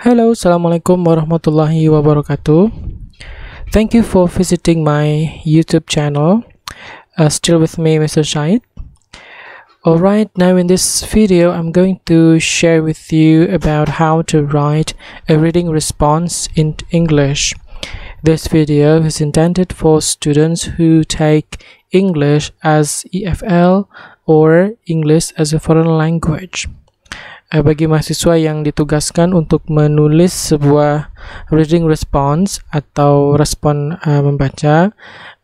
Hello, Assalamualaikum warahmatullahi wabarakatuh. Thank you for visiting my YouTube channel. Uh, still with me, Mr. Shahid. Alright, now in this video, I'm going to share with you about how to write a reading response in English. This video is intended for students who take English as EFL or English as a foreign language. eh, bagi mahasiswa yang ditugaskan untuk menulis sebuah reading response atau respon eh, membaca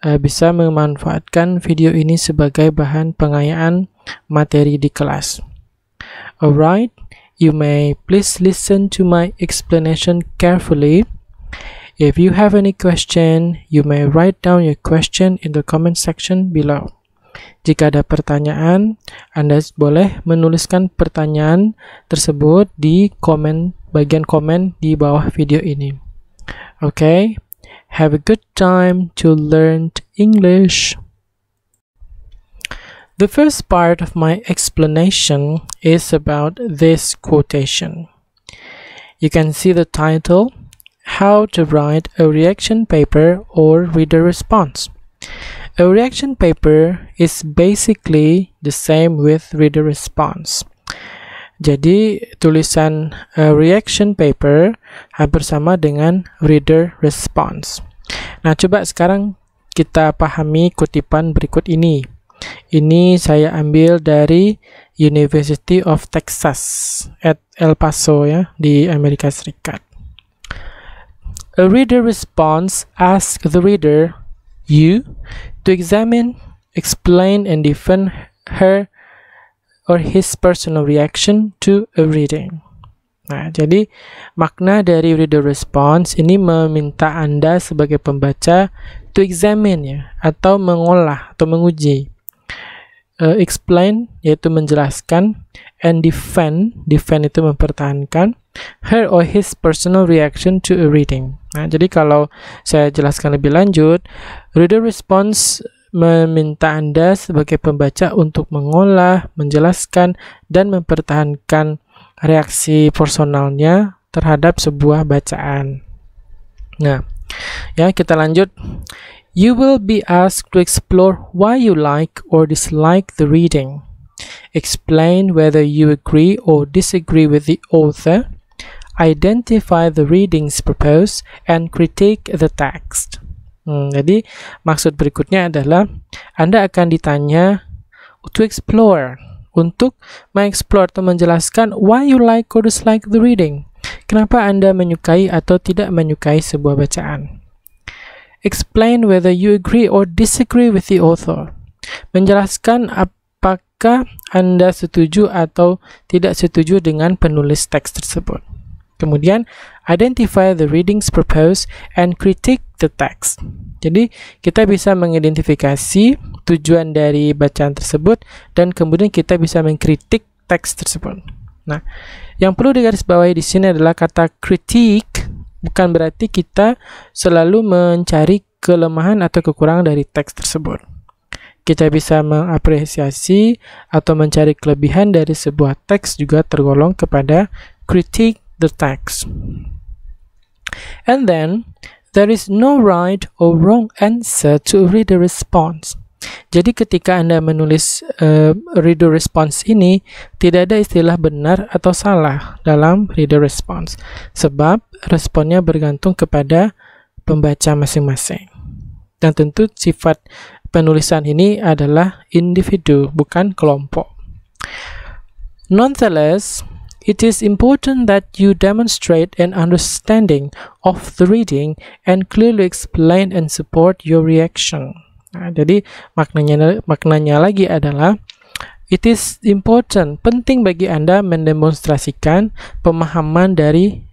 eh, bisa memanfaatkan video ini sebagai bahan pengayaan materi di kelas. Alright, you may please listen to my explanation carefully. If you have any question, you may write down your question in the comment section below. Jika ada pertanyaan, Anda boleh menuliskan pertanyaan tersebut di komen bagian komen di bawah video ini. Oke, okay? have a good time to learn English. The first part of my explanation is about this quotation. You can see the title, How to Write a Reaction Paper or Reader Response. A reaction paper is basically the same with reader response. Jadi tulisan a eh, reaction paper hampir eh, sama dengan reader response. Nah, coba sekarang kita pahami kutipan berikut ini. Ini saya ambil dari University of Texas at El Paso ya di Amerika Serikat. A reader response asks the reader, "You, to examine, explain, and defend her or his personal reaction to a reading. Nah, jadi makna dari reader response ini meminta Anda sebagai pembaca to examine ya, atau mengolah atau menguji uh, explain yaitu menjelaskan and defend defend itu mempertahankan her or his personal reaction to a reading. Nah, jadi kalau saya jelaskan lebih lanjut, reader response meminta Anda sebagai pembaca untuk mengolah, menjelaskan dan mempertahankan reaksi personalnya terhadap sebuah bacaan. Nah, ya kita lanjut You will be asked to explore why you like or dislike the reading. Explain whether you agree or disagree with the author. Identify the readings proposed and critique the text. Hmm, jadi maksud berikutnya adalah Anda akan ditanya to explore untuk mengeksplor atau menjelaskan why you like or dislike the reading. Kenapa Anda menyukai atau tidak menyukai sebuah bacaan? Explain whether you agree or disagree with the author. Menjelaskan apakah Anda setuju atau tidak setuju dengan penulis teks tersebut. Kemudian, identify the readings proposed and critique the text. Jadi, kita bisa mengidentifikasi tujuan dari bacaan tersebut dan kemudian kita bisa mengkritik teks tersebut. Nah, yang perlu digarisbawahi di sini adalah kata critique bukan berarti kita selalu mencari kelemahan atau kekurangan dari teks tersebut. Kita bisa mengapresiasi atau mencari kelebihan dari sebuah teks juga tergolong kepada critique the text. And then, there is no right or wrong answer to read the response. Jadi ketika Anda menulis uh, reader response ini, tidak ada istilah benar atau salah dalam reader response, sebab responnya bergantung kepada pembaca masing-masing. Dan tentu sifat penulisan ini adalah individu, bukan kelompok. Nonetheless, it is important that you demonstrate an understanding of the reading and clearly explain and support your reaction. Nah, jadi maknanya maknanya lagi adalah It is important, penting bagi Anda mendemonstrasikan pemahaman dari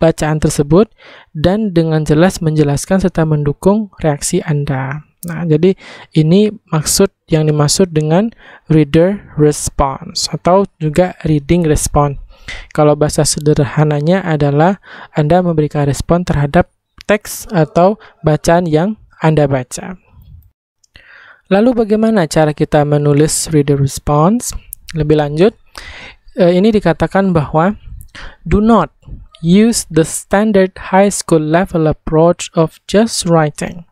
bacaan tersebut dan dengan jelas menjelaskan serta mendukung reaksi Anda. Nah, jadi ini maksud yang dimaksud dengan reader response atau juga reading response. Kalau bahasa sederhananya adalah Anda memberikan respon terhadap teks atau bacaan yang Anda baca. Lalu bagaimana cara kita menulis reader response? Lebih lanjut, eh, ini dikatakan bahwa do not use the standard high school level approach of just writing.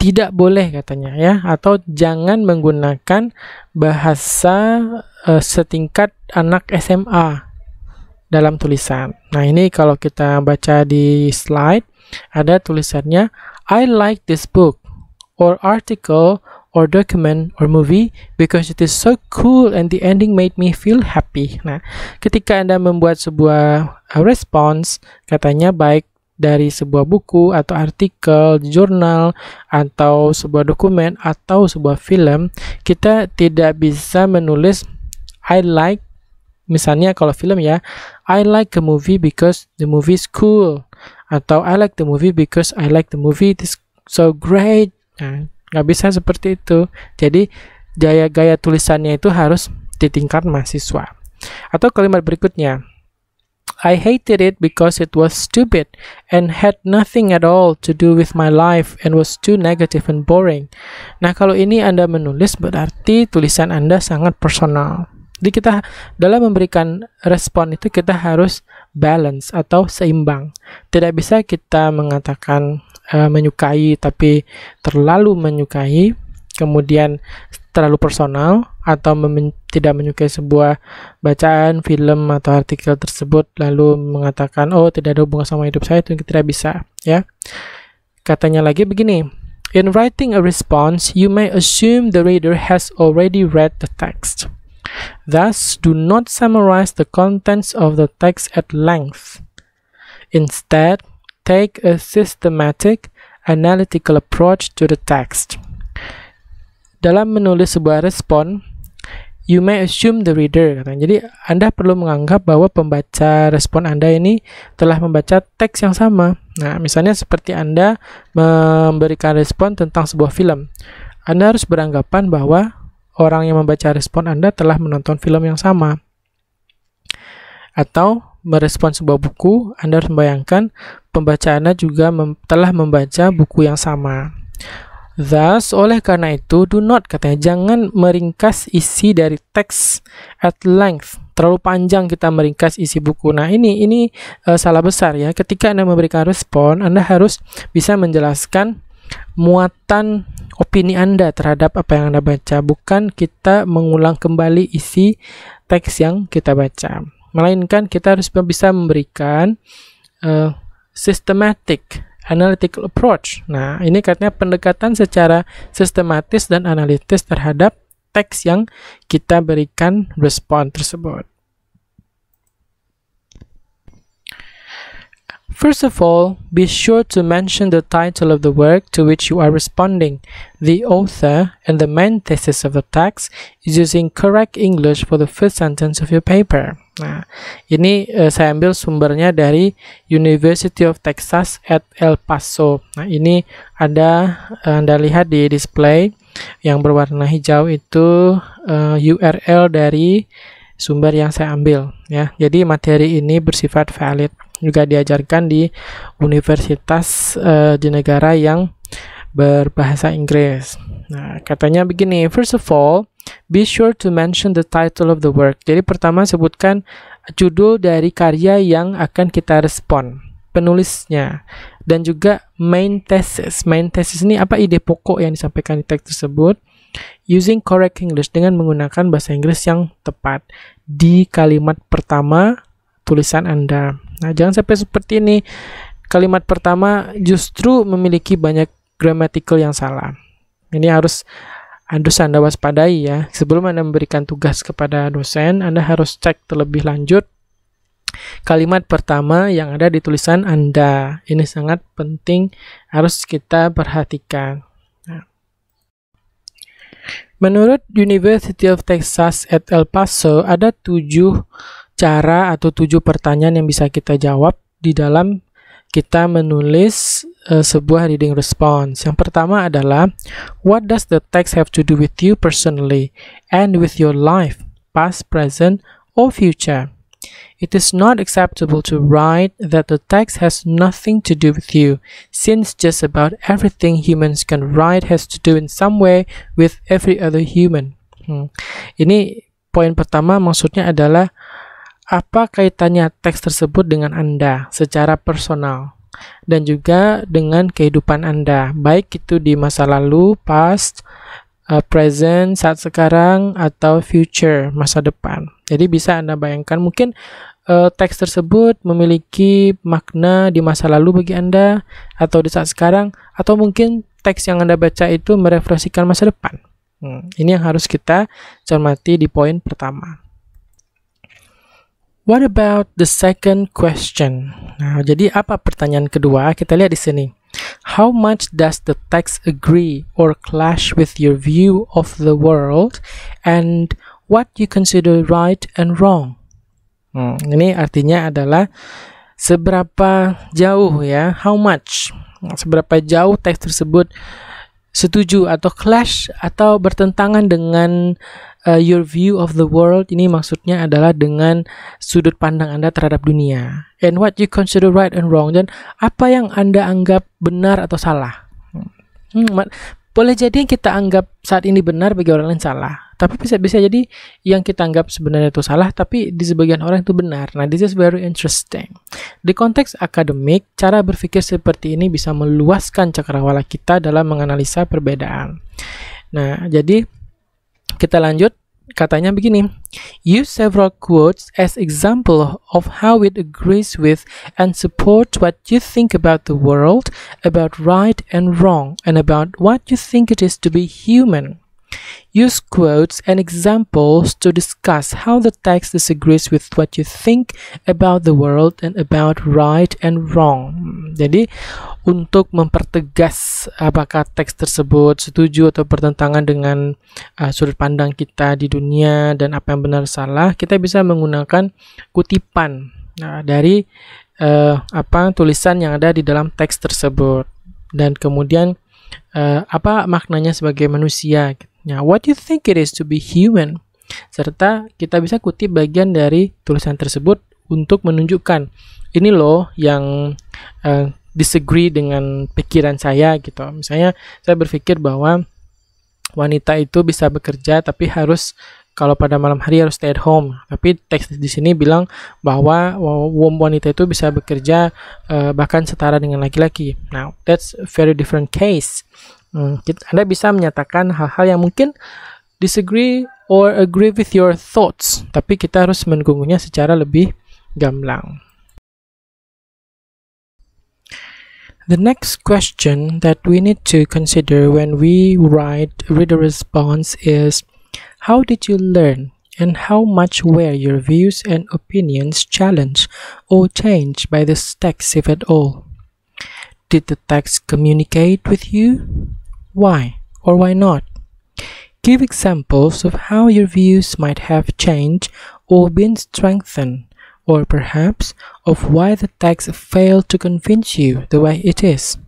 Tidak boleh katanya ya, atau jangan menggunakan bahasa uh, setingkat anak SMA dalam tulisan. Nah, ini kalau kita baca di slide ada tulisannya I like this book or article or document or movie because it is so cool and the ending made me feel happy. Nah, ketika Anda membuat sebuah uh, response, katanya baik dari sebuah buku atau artikel, jurnal, atau sebuah dokumen atau sebuah film, kita tidak bisa menulis I like misalnya kalau film ya, I like the movie because the movie is cool atau I like the movie because I like the movie it is so great Nah, nggak bisa seperti itu. Jadi gaya gaya tulisannya itu harus di tingkat mahasiswa. Atau kalimat berikutnya. I hated it because it was stupid and had nothing at all to do with my life and was too negative and boring. Nah, kalau ini Anda menulis berarti tulisan Anda sangat personal. Jadi kita dalam memberikan respon itu kita harus balance atau seimbang. Tidak bisa kita mengatakan uh, menyukai tapi terlalu menyukai, kemudian terlalu personal atau tidak menyukai sebuah bacaan, film atau artikel tersebut lalu mengatakan oh tidak ada hubungan sama hidup saya itu tidak bisa, ya. Katanya lagi begini, In writing a response, you may assume the reader has already read the text. Thus, do not summarize the contents of the text at length. Instead, take a systematic, analytical approach to the text. Dalam menulis sebuah respon, you may assume the reader. Katanya. Jadi, Anda perlu menganggap bahwa pembaca respon Anda ini telah membaca teks yang sama. Nah, misalnya seperti Anda memberikan respon tentang sebuah film. Anda harus beranggapan bahwa orang yang membaca respon Anda telah menonton film yang sama. Atau merespon sebuah buku, Anda harus membayangkan pembaca Anda juga mem telah membaca buku yang sama. Thus, oleh karena itu, do not katanya jangan meringkas isi dari teks at length. Terlalu panjang kita meringkas isi buku. Nah, ini ini uh, salah besar ya. Ketika Anda memberikan respon, Anda harus bisa menjelaskan muatan opini Anda terhadap apa yang Anda baca, bukan kita mengulang kembali isi teks yang kita baca. Melainkan kita harus bisa memberikan uh, systematic analytical approach. Nah, ini katanya pendekatan secara sistematis dan analitis terhadap teks yang kita berikan respon tersebut. First of all, be sure to mention the title of the work to which you are responding, the author, and the main thesis of the text is using correct English for the first sentence of your paper. Nah, ini uh, saya ambil sumbernya dari University of Texas at El Paso. Nah, ini ada uh, Anda lihat di display yang berwarna hijau itu uh, eh, URL dari sumber yang saya ambil ya. Jadi materi ini bersifat valid juga diajarkan di universitas uh, di negara yang berbahasa Inggris. Nah, katanya begini, first of all, be sure to mention the title of the work. Jadi pertama sebutkan judul dari karya yang akan kita respon, penulisnya, dan juga main thesis. Main thesis ini apa ide pokok yang disampaikan di teks tersebut using correct English dengan menggunakan bahasa Inggris yang tepat di kalimat pertama tulisan Anda. Nah, jangan sampai seperti ini. Kalimat pertama justru memiliki banyak grammatical yang salah. Ini harus harus Anda waspadai ya. Sebelum Anda memberikan tugas kepada dosen, Anda harus cek terlebih lanjut kalimat pertama yang ada di tulisan Anda. Ini sangat penting harus kita perhatikan. Menurut University of Texas at El Paso, ada tujuh cara atau tujuh pertanyaan yang bisa kita jawab di dalam kita menulis uh, sebuah reading response. Yang pertama adalah, what does the text have to do with you personally and with your life, past, present, or future? It is not acceptable to write that the text has nothing to do with you, since just about everything humans can write has to do in some way with every other human. Hmm. Ini poin pertama maksudnya adalah apa kaitannya teks tersebut dengan Anda secara personal dan juga dengan kehidupan Anda, baik itu di masa lalu, past, uh, present saat sekarang atau future masa depan. Jadi bisa Anda bayangkan mungkin uh, teks tersebut memiliki makna di masa lalu bagi Anda atau di saat sekarang atau mungkin teks yang Anda baca itu merefleksikan masa depan. Hmm, ini yang harus kita cermati di poin pertama. What about the second question? Nah, jadi apa pertanyaan kedua? Kita lihat di sini. How much does the text agree or clash with your view of the world and what you consider right and wrong? Hmm, ini artinya adalah seberapa jauh ya, how much, seberapa jauh teks tersebut setuju atau clash atau bertentangan dengan uh, your view of the world ini maksudnya adalah dengan sudut pandang Anda terhadap dunia. And what you consider right and wrong dan apa yang Anda anggap benar atau salah. Hmm, boleh jadi yang kita anggap saat ini benar bagi orang lain salah. Tapi bisa bisa jadi yang kita anggap sebenarnya itu salah, tapi di sebagian orang itu benar. Nah, this is very interesting. Di konteks akademik, cara berpikir seperti ini bisa meluaskan cakrawala kita dalam menganalisa perbedaan. Nah, jadi kita lanjut, katanya begini. Use several quotes as example of how it agrees with and supports what you think about the world, about right and wrong, and about what you think it is to be human. Use quotes and examples to discuss how the text disagrees with what you think about the world and about right and wrong. Hmm, jadi untuk mempertegas apakah teks tersebut setuju atau bertentangan dengan uh, sudut pandang kita di dunia dan apa yang benar salah, kita bisa menggunakan kutipan nah, dari uh, apa tulisan yang ada di dalam teks tersebut dan kemudian uh, apa maknanya sebagai manusia. What nah, what you think it is to be human? Serta kita bisa kutip bagian dari tulisan tersebut untuk menunjukkan ini loh yang uh, disagree dengan pikiran saya gitu. Misalnya saya berpikir bahwa wanita itu bisa bekerja tapi harus kalau pada malam hari harus stay at home. Tapi teks di sini bilang bahwa wanita itu bisa bekerja uh, bahkan setara dengan laki-laki. Now that's a very different case. Hmm, anda bisa menyatakan hal-hal yang mungkin disagree or agree with your thoughts, tapi kita harus menggunggunya secara lebih gamblang. The next question that we need to consider when we write reader response is how did you learn and how much were your views and opinions challenged or changed by this text if at all? Did the text communicate with you? Why or why not? Give examples of how your views might have changed or been strengthened or perhaps of why the text failed to convince you the way it is.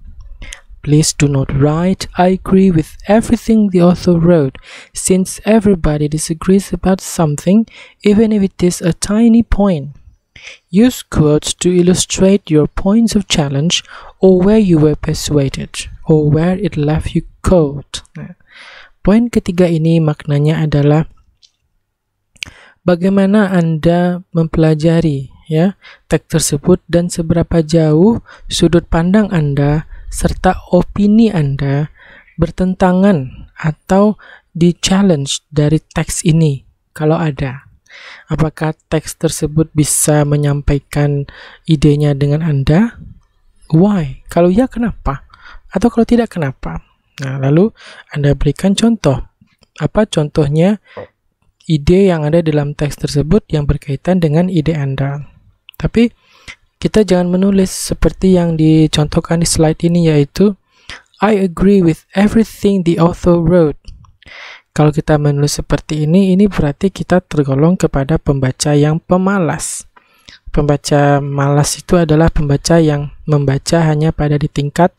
Please do not write, I agree with everything the author wrote, since everybody disagrees about something, even if it is a tiny point. Use quotes to illustrate your points of challenge or where you were persuaded or where it left you cold. poin ketiga ini maknanya adalah bagaimana Anda mempelajari ya teks tersebut dan seberapa jauh sudut pandang Anda serta opini Anda bertentangan atau di challenge dari teks ini kalau ada. Apakah teks tersebut bisa menyampaikan idenya dengan Anda? Why? Kalau ya kenapa? Atau kalau tidak kenapa? Nah, lalu Anda berikan contoh. Apa contohnya ide yang ada dalam teks tersebut yang berkaitan dengan ide Anda. Tapi kita jangan menulis seperti yang dicontohkan di slide ini yaitu I agree with everything the author wrote. Kalau kita menulis seperti ini, ini berarti kita tergolong kepada pembaca yang pemalas. Pembaca malas itu adalah pembaca yang membaca hanya pada di tingkat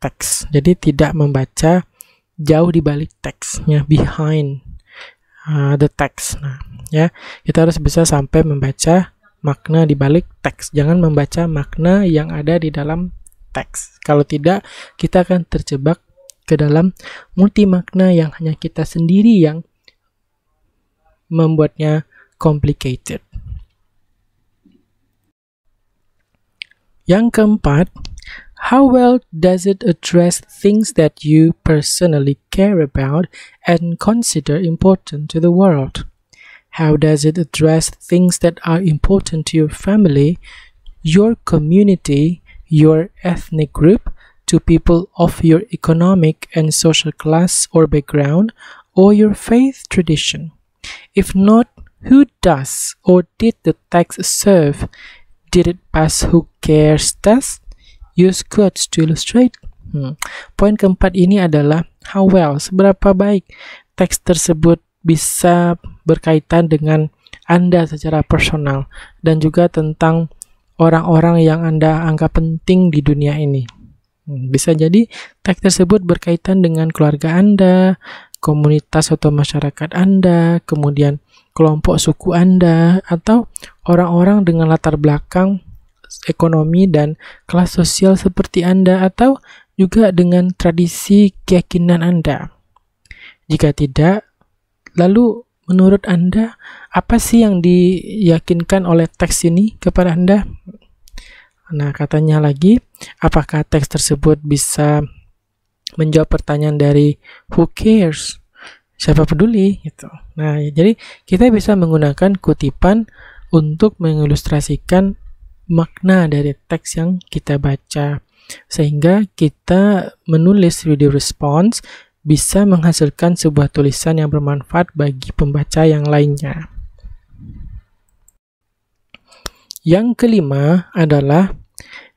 teks. Jadi tidak membaca jauh di balik teksnya, behind Eh, the text. Nah, ya, kita harus bisa sampai membaca makna di balik teks. Jangan membaca makna yang ada di dalam teks. Kalau tidak, kita akan terjebak ke dalam multi makna yang hanya kita sendiri yang membuatnya complicated. Yang keempat, How well does it address things that you personally care about and consider important to the world? How does it address things that are important to your family, your community, your ethnic group, to people of your economic and social class or background, or your faith tradition? If not, who does or did the text serve? Did it pass who cares test? Use quotes to illustrate. Hmm. Poin keempat ini adalah how well, seberapa baik teks tersebut bisa berkaitan dengan Anda secara personal dan juga tentang orang-orang yang Anda anggap penting di dunia ini. Hmm, bisa jadi teks tersebut berkaitan dengan keluarga Anda, komunitas atau masyarakat Anda, kemudian kelompok suku Anda, atau orang-orang dengan latar belakang ekonomi dan kelas sosial seperti Anda atau juga dengan tradisi keyakinan Anda. Jika tidak, lalu menurut Anda apa sih yang diyakinkan oleh teks ini kepada Anda? Nah, katanya lagi, apakah teks tersebut bisa menjawab pertanyaan dari who cares? Siapa peduli gitu. Nah, jadi kita bisa menggunakan kutipan untuk mengilustrasikan makna dari teks yang kita baca. Sehingga kita menulis video response bisa menghasilkan sebuah tulisan yang bermanfaat bagi pembaca yang lainnya. Yang kelima adalah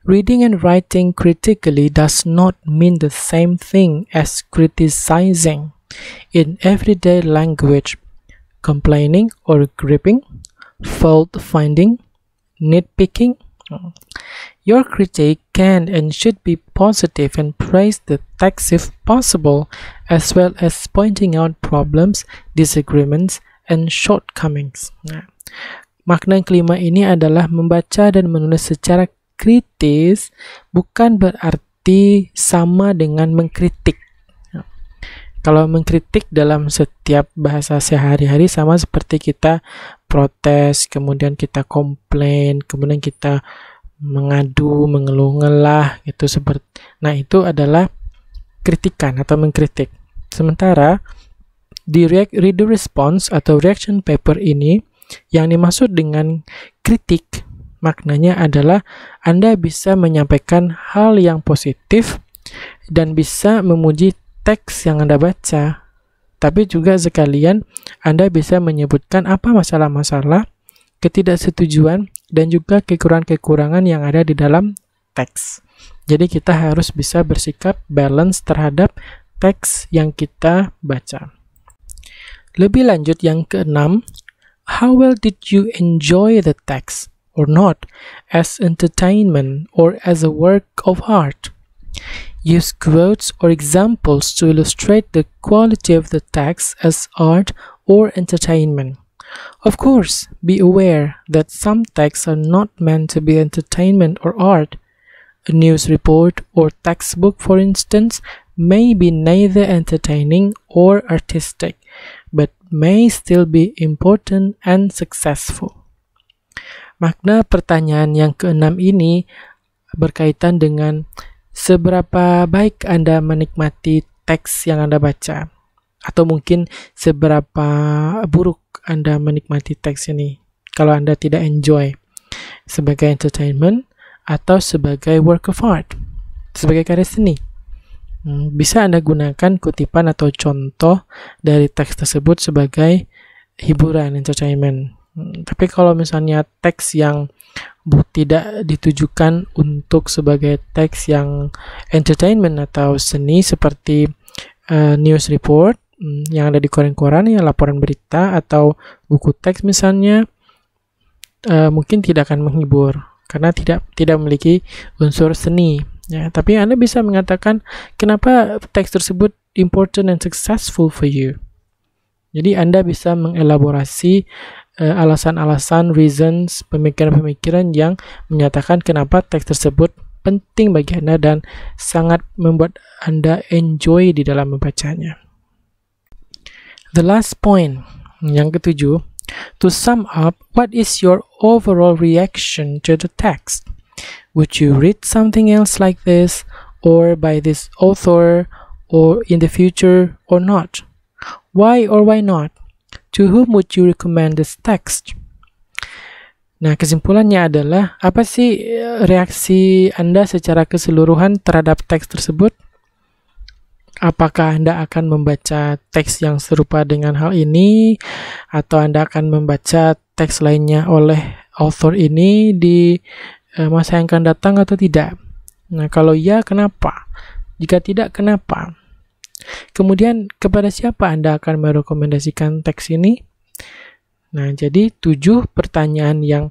reading and writing critically does not mean the same thing as criticizing. In everyday language, complaining or gripping fault finding, nitpicking, Your critique can and should be positive and praise the text if possible, as well as pointing out problems, disagreements, and shortcomings. Nah, makna yang kelima ini adalah membaca dan menulis secara kritis bukan berarti sama dengan mengkritik. Kalau mengkritik dalam setiap bahasa sehari-hari sama seperti kita protes, kemudian kita komplain, kemudian kita mengadu, mengeluh ngelah gitu seperti. Nah, itu adalah kritikan atau mengkritik. Sementara di reader response atau reaction paper ini yang dimaksud dengan kritik maknanya adalah Anda bisa menyampaikan hal yang positif dan bisa memuji teks yang Anda baca, tapi juga sekalian Anda bisa menyebutkan apa masalah-masalah, ketidaksetujuan, dan juga kekurangan-kekurangan yang ada di dalam teks. Jadi kita harus bisa bersikap balance terhadap teks yang kita baca. Lebih lanjut yang keenam, how well did you enjoy the text or not as entertainment or as a work of art? Use quotes or examples to illustrate the quality of the text as art or entertainment. Of course, be aware that some texts are not meant to be entertainment or art. A news report or textbook, for instance, may be neither entertaining or artistic, but may still be important and successful. Makna pertanyaan yang keenam ini berkaitan dengan seberapa baik Anda menikmati teks yang Anda baca, atau mungkin seberapa buruk Anda menikmati teks ini kalau Anda tidak enjoy sebagai entertainment atau sebagai work of art, sebagai karya seni. Hmm, bisa Anda gunakan kutipan atau contoh dari teks tersebut sebagai hiburan, entertainment. Hmm, tapi kalau misalnya teks yang tidak ditujukan untuk sebagai teks yang entertainment atau seni seperti uh, news report mm, yang ada di koran-koran ya laporan berita atau buku teks misalnya uh, mungkin tidak akan menghibur karena tidak tidak memiliki unsur seni ya tapi Anda bisa mengatakan kenapa teks tersebut important and successful for you jadi Anda bisa mengelaborasi Eh, alasan-alasan, reasons, pemikiran-pemikiran yang menyatakan kenapa teks tersebut penting bagi Anda dan sangat membuat Anda enjoy di dalam membacanya. The last point, yang ketujuh, to sum up, what is your overall reaction to the text? Would you read something else like this, or by this author, or in the future, or not? Why or why not? To whom would you recommend this text? Nah, kesimpulannya adalah apa sih eh, reaksi Anda secara keseluruhan terhadap teks tersebut? Apakah Anda akan membaca teks yang serupa dengan hal ini atau Anda akan membaca teks lainnya oleh author ini di eh, masa yang akan datang atau tidak? Nah, kalau ya kenapa? Jika tidak kenapa? Kemudian kepada siapa Anda akan merekomendasikan teks ini? Nah, jadi tujuh pertanyaan yang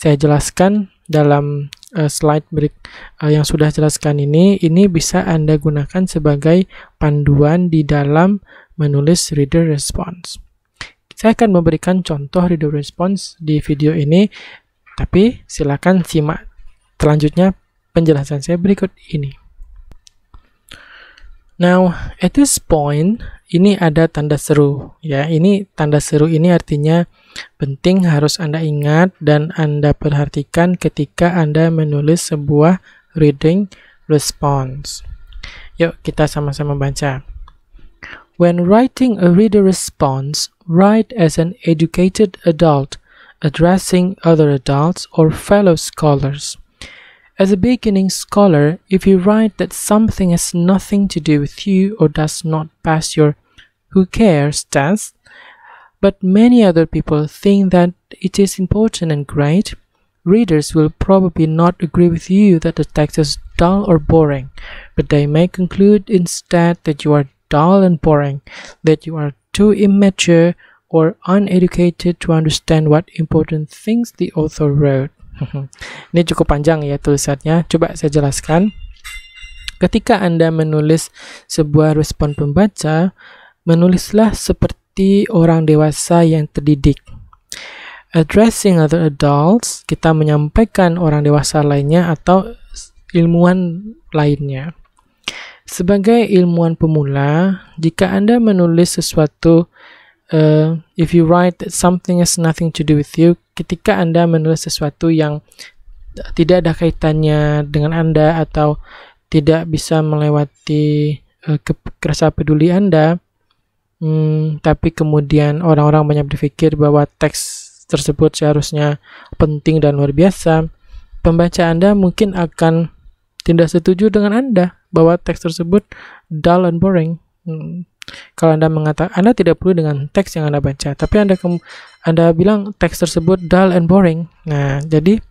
saya jelaskan dalam uh, slide break uh, yang sudah jelaskan ini, ini bisa Anda gunakan sebagai panduan di dalam menulis reader response. Saya akan memberikan contoh reader response di video ini, tapi silakan simak selanjutnya penjelasan saya berikut ini. Now, at this point, ini ada tanda seru ya. Ini tanda seru ini artinya penting harus Anda ingat dan Anda perhatikan ketika Anda menulis sebuah reading response. Yuk, kita sama-sama baca. When writing a reader response, write as an educated adult addressing other adults or fellow scholars. As a beginning scholar, if you write that something has nothing to do with you or does not pass your who cares test, but many other people think that it is important and great, readers will probably not agree with you that the text is dull or boring, but they may conclude instead that you are dull and boring, that you are too immature or uneducated to understand what important things the author wrote. Mhm. Ini cukup panjang ya tulisannya. Coba saya jelaskan. Ketika Anda menulis sebuah respon pembaca, menulislah seperti orang dewasa yang terdidik. Addressing other adults, kita menyampaikan orang dewasa lainnya atau ilmuwan lainnya. Sebagai ilmuwan pemula, jika Anda menulis sesuatu uh, if you write that something has nothing to do with you, ketika Anda menulis sesuatu yang tidak ada kaitannya dengan Anda atau tidak bisa melewati uh, ke rasa peduli Anda, hmm, tapi kemudian orang-orang banyak berpikir bahwa teks tersebut seharusnya penting dan luar biasa, pembaca Anda mungkin akan tidak setuju dengan Anda bahwa teks tersebut dull and boring. Hmm. Kalau Anda mengatakan Anda tidak perlu dengan teks yang Anda baca, tapi Anda ke, Anda bilang teks tersebut dull and boring. Nah, jadi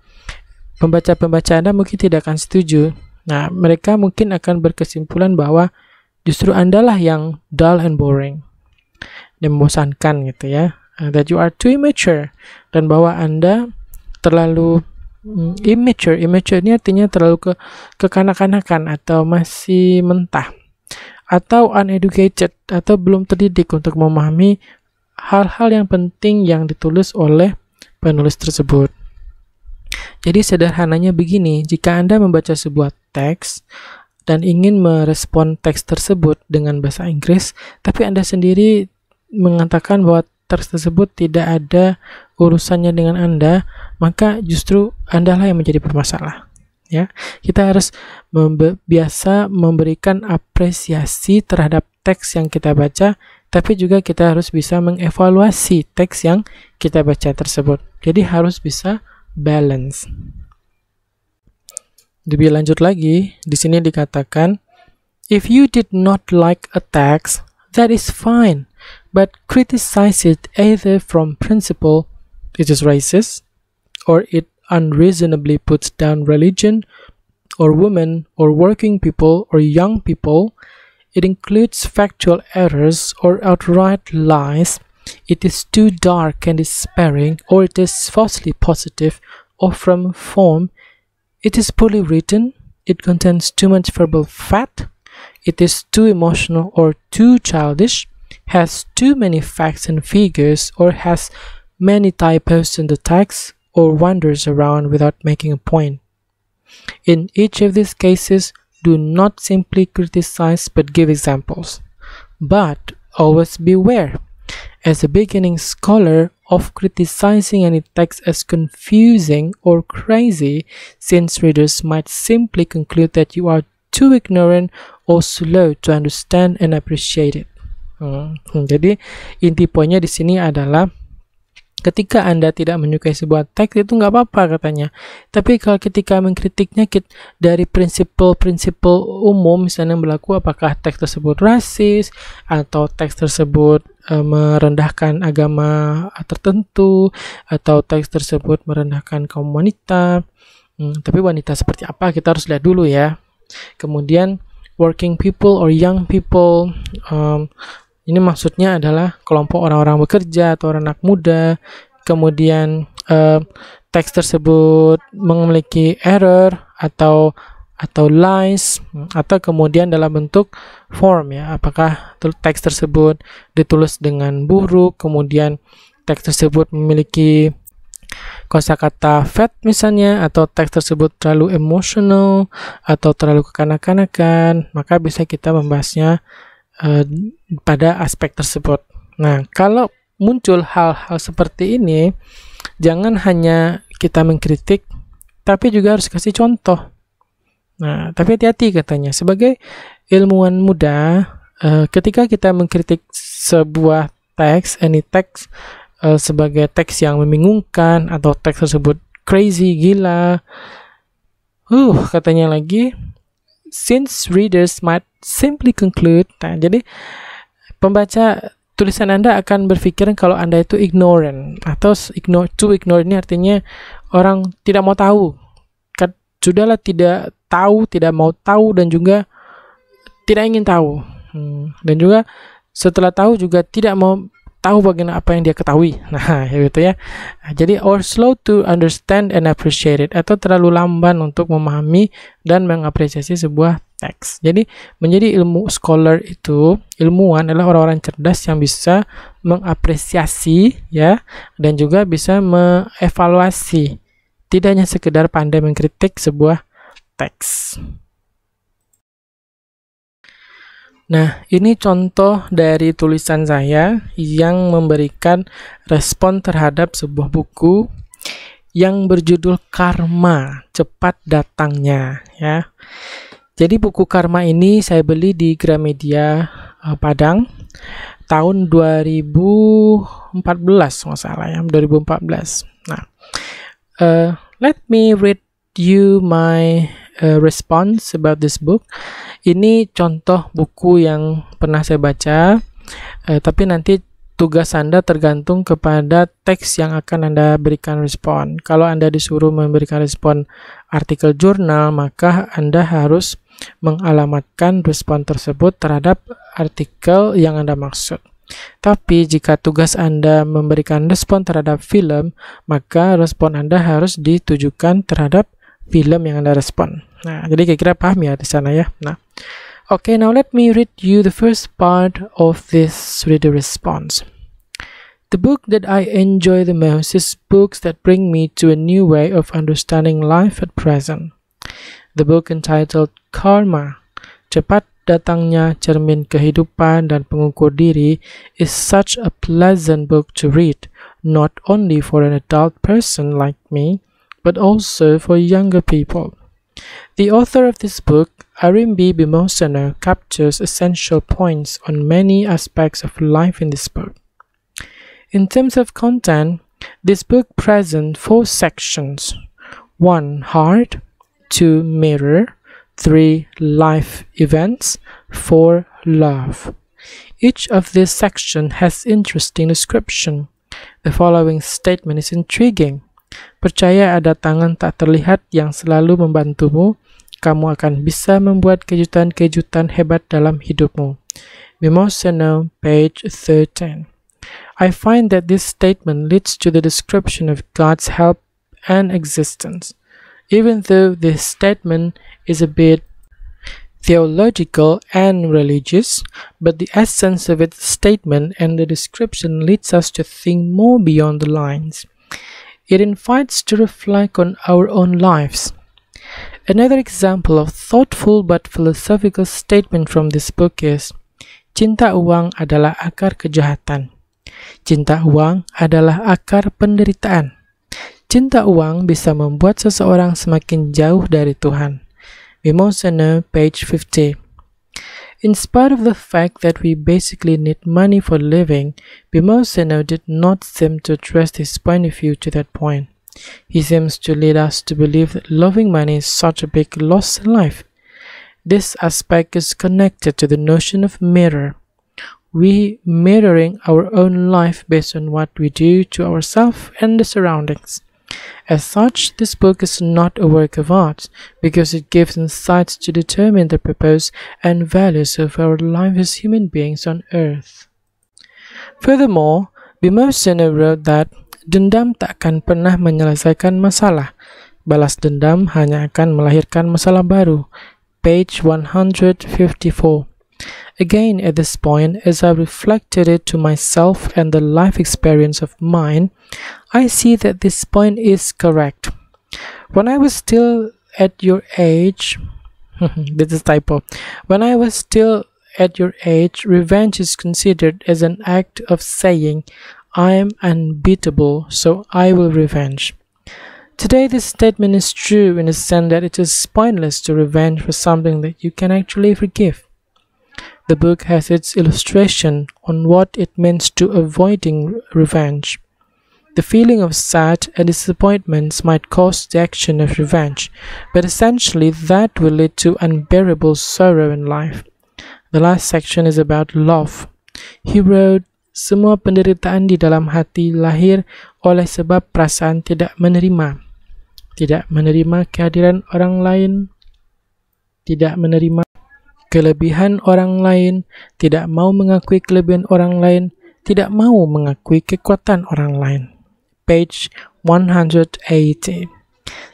pembaca-pembaca Anda mungkin tidak akan setuju. Nah, mereka mungkin akan berkesimpulan bahwa justru Andalah yang dull and boring. Dan membosankan gitu ya. Uh, that you are too immature dan bahwa Anda terlalu mm, immature. Immature ini artinya terlalu ke kekanak-kanakan atau masih mentah atau uneducated atau belum terdidik untuk memahami hal-hal yang penting yang ditulis oleh penulis tersebut. Jadi sederhananya begini, jika Anda membaca sebuah teks dan ingin merespon teks tersebut dengan bahasa Inggris, tapi Anda sendiri mengatakan bahwa teks tersebut tidak ada urusannya dengan Anda, maka justru anda lah yang menjadi bermasalah ya kita harus membe biasa memberikan apresiasi terhadap teks yang kita baca tapi juga kita harus bisa mengevaluasi teks yang kita baca tersebut jadi harus bisa balance lebih lanjut lagi di sini dikatakan if you did not like a text that is fine but criticize it either from principle it is racist or it unreasonably puts down religion or women or working people or young people. It includes factual errors or outright lies. It is too dark and despairing, or it is falsely positive or from form. It is poorly written. It contains too much verbal fat. It is too emotional or too childish. Has too many facts and figures or has many typos in the text or wanders around without making a point. In each of these cases, do not simply criticize but give examples. But always beware. As a beginning scholar, of criticizing any text as confusing or crazy, since readers might simply conclude that you are too ignorant or slow to understand and appreciate it. Hmm. Jadi inti poinnya di sini adalah Ketika Anda tidak menyukai sebuah teks itu nggak apa-apa katanya. Tapi kalau ketika mengkritiknya dari prinsip-prinsip umum misalnya yang berlaku apakah teks tersebut rasis atau teks tersebut eh, merendahkan agama tertentu atau teks tersebut merendahkan kaum wanita. Hmm, tapi wanita seperti apa kita harus lihat dulu ya. Kemudian working people or young people um, ini maksudnya adalah kelompok orang-orang bekerja atau orang anak muda, kemudian eh, teks tersebut memiliki error atau atau lines atau kemudian dalam bentuk form ya apakah teks tersebut ditulis dengan buruk kemudian teks tersebut memiliki kosakata fat misalnya atau teks tersebut terlalu emosional atau terlalu kekanak-kanakan maka bisa kita membahasnya uh, pada aspek tersebut. Nah, kalau muncul hal-hal seperti ini, jangan hanya kita mengkritik, tapi juga harus kasih contoh. Nah, tapi hati-hati katanya. Sebagai ilmuwan muda, uh, ketika kita mengkritik sebuah teks, any teks uh, sebagai teks yang membingungkan atau teks tersebut crazy, gila, uh, katanya lagi, since readers might simply conclude. Nah, jadi pembaca tulisan Anda akan berpikir kalau Anda itu ignorant atau ignore too ignorant. ini artinya orang tidak mau tahu. Kan sudahlah tidak tahu, tidak mau tahu dan juga tidak ingin tahu. Hmm. Dan juga setelah tahu juga tidak mau tahu bagian apa yang dia ketahui. Nah, gitu ya. Jadi or slow to understand and appreciate it atau terlalu lamban untuk memahami dan mengapresiasi sebuah teks Jadi menjadi ilmu scholar itu ilmuwan adalah orang-orang cerdas yang bisa mengapresiasi ya dan juga bisa mengevaluasi. Tidak hanya sekedar pandai mengkritik sebuah teks. Nah, ini contoh dari tulisan saya yang memberikan respon terhadap sebuah buku yang berjudul Karma Cepat Datangnya ya. Jadi buku Karma ini saya beli di Gramedia eh, Padang tahun 2014 nggak ya 2014. Nah, uh, let me read you my uh, response about this book. Ini contoh buku yang pernah saya baca, uh, tapi nanti tugas Anda tergantung kepada teks yang akan Anda berikan respon. Kalau Anda disuruh memberikan respon artikel jurnal, maka Anda harus mengalamatkan respon tersebut terhadap artikel yang Anda maksud. Tapi jika tugas Anda memberikan respon terhadap film, maka respon Anda harus ditujukan terhadap film yang Anda respon. Nah, jadi kira-kira paham ya di sana ya. Nah, oke, okay, now let me read you the first part of this reader response. The book that I enjoy the most is books that bring me to a new way of understanding life at present. The book entitled Karma, Cepat Datangnya Cermin Kehidupan dan Pengukur Diri is such a pleasant book to read, not only for an adult person like me, but also for younger people. The author of this book, Arimbi Bimosana, captures essential points on many aspects of life in this book. In terms of content, this book presents four sections 1. Heart, two mirror, three life events, four love. Each of these sections has interesting description. The following statement is intriguing. Percaya ada tangan tak terlihat yang selalu membantumu, kamu akan bisa membuat kejutan-kejutan hebat dalam hidupmu. Mimosono, page 13. I find that this statement leads to the description of God's help and existence even though this statement is a bit theological and religious, but the essence of its statement and the description leads us to think more beyond the lines. It invites to reflect on our own lives. Another example of thoughtful but philosophical statement from this book is Cinta uang adalah akar kejahatan. Cinta uang adalah akar penderitaan. Cinta uang bisa membuat seseorang semakin jauh dari Tuhan. Wimosene, page 50. In spite of the fact that we basically need money for living, Bimoseno did not seem to address his point of view to that point. He seems to lead us to believe that loving money is such a big loss in life. This aspect is connected to the notion of mirror. We mirroring our own life based on what we do to ourselves and the surroundings. As such, this book is not a work of art because it gives insights to determine the purpose and values of our life as human beings on earth. Furthermore, Bhimavsena wrote that dendam takkan pernah menyelesaikan masalah. Balas dendam hanya akan melahirkan masalah baru. Page 154. Again, at this point, as I reflected it to myself and the life experience of mine, I see that this point is correct. When I was still at your age, this is typo. When I was still at your age, revenge is considered as an act of saying, I am unbeatable, so I will revenge. Today, this statement is true in the sense that it is pointless to revenge for something that you can actually forgive. The book has its illustration on what it means to avoiding revenge. The feeling of sad and disappointments might cause the action of revenge, but essentially that will lead to unbearable sorrow in life. The last section is about love. He wrote, Semua penderitaan di dalam hati lahir oleh sebab perasaan tidak menerima. Tidak menerima kehadiran orang lain, tidak menerima kelebihan orang lain, tidak mau mengakui kelebihan orang lain, tidak mau mengakui kekuatan orang lain page 180.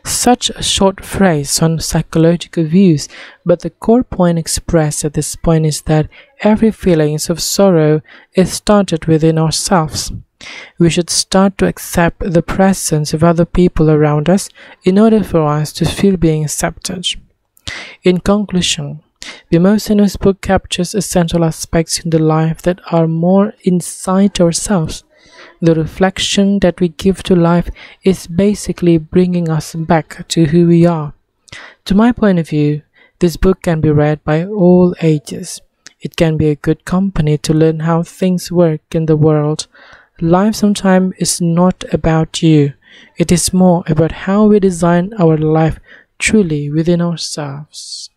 Such a short phrase on psychological views, but the core point expressed at this point is that every feelings of sorrow is started within ourselves. We should start to accept the presence of other people around us in order for us to feel being accepted. In conclusion, Bimosino's book captures essential aspects in the life that are more inside ourselves the reflection that we give to life is basically bringing us back to who we are. To my point of view, this book can be read by all ages. It can be a good company to learn how things work in the world. Life sometimes is not about you. It is more about how we design our life truly within ourselves.